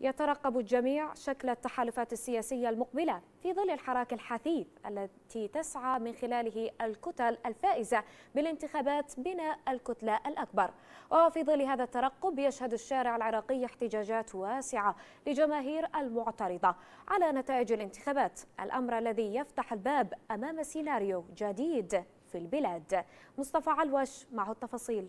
يترقب الجميع شكل التحالفات السياسية المقبلة في ظل الحراك الحثيث التي تسعى من خلاله الكتل الفائزة بالانتخابات بناء الكتلة الأكبر وفي ظل هذا الترقب يشهد الشارع العراقي احتجاجات واسعة لجماهير المعترضة على نتائج الانتخابات الأمر الذي يفتح الباب أمام سيناريو جديد في البلاد مصطفى علوش معه التفاصيل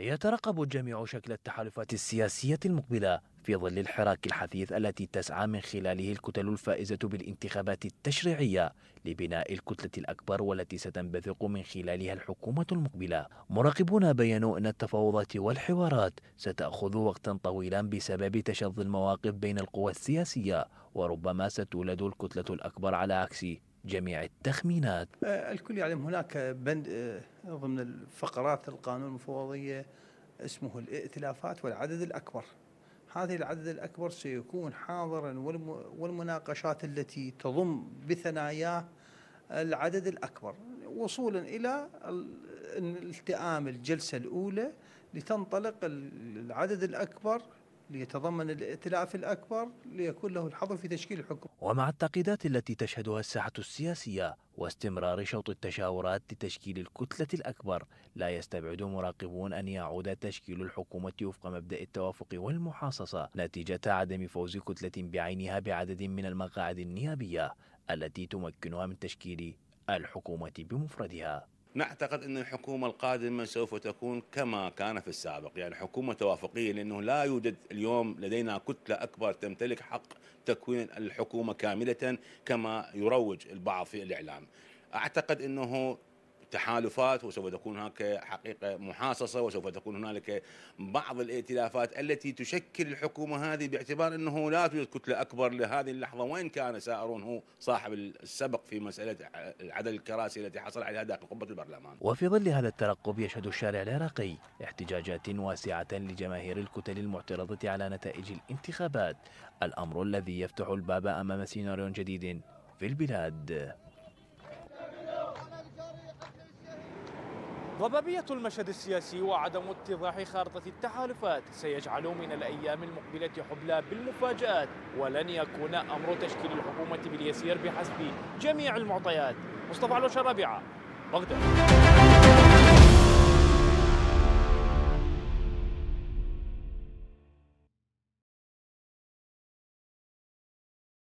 يترقب الجميع شكل التحالفات السياسية المقبلة في ظل الحراك الحثيث التي تسعى من خلاله الكتل الفائزة بالانتخابات التشريعية لبناء الكتلة الأكبر والتي ستنبثق من خلالها الحكومة المقبلة مراقبون بيّنوا أن التفاوضات والحوارات ستأخذ وقتا طويلا بسبب تشظي المواقف بين القوى السياسية وربما ستولد الكتلة الأكبر على عكس جميع التخمينات آه، الكل يعلم هناك بند آه، ضمن الفقرات القانون المفوضية اسمه الائتلافات والعدد الأكبر هذه العدد الأكبر سيكون حاضرا والمناقشات التي تضم بثناياه العدد الأكبر وصولا إلى التئام الجلسة الأولى لتنطلق العدد الأكبر ليتضمن الائتلاف الأكبر ليكون له الحظر في تشكيل الحكم ومع التعقيدات التي تشهدها الساحة السياسية واستمرار شوط التشاورات لتشكيل الكتلة الأكبر لا يستبعد مراقبون أن يعود تشكيل الحكومة وفق مبدأ التوافق والمحاصصة نتيجة عدم فوز كتلة بعينها بعدد من المقاعد النيابية التي تمكنها من تشكيل الحكومة بمفردها نعتقد أن الحكومة القادمة سوف تكون كما كان في السابق يعني حكومة توافقية لأنه لا يوجد اليوم لدينا كتلة أكبر تمتلك حق تكوين الحكومة كاملة كما يروج البعض في الإعلام أعتقد أنه تحالفات وسوف تكون هناك حقيقه محاصصه وسوف تكون هنالك بعض الائتلافات التي تشكل الحكومه هذه باعتبار انه لا توجد كتله اكبر لهذه اللحظه وين كان سائرون هو صاحب السبق في مساله عدد الكراسي التي حصل عليها داخل قبه البرلمان. وفي ظل هذا الترقب يشهد الشارع العراقي احتجاجات واسعه لجماهير الكتل المعترضه على نتائج الانتخابات، الامر الذي يفتح الباب امام سيناريو جديد في البلاد. ضبابية المشهد السياسي وعدم اتضاح خارطة التحالفات سيجعل من الأيام المقبلة حبلى بالمفاجآت ولن يكون أمر تشكيل الحكومة باليسير بحسب جميع المعطيات مصطفى علو شرابعة بغداد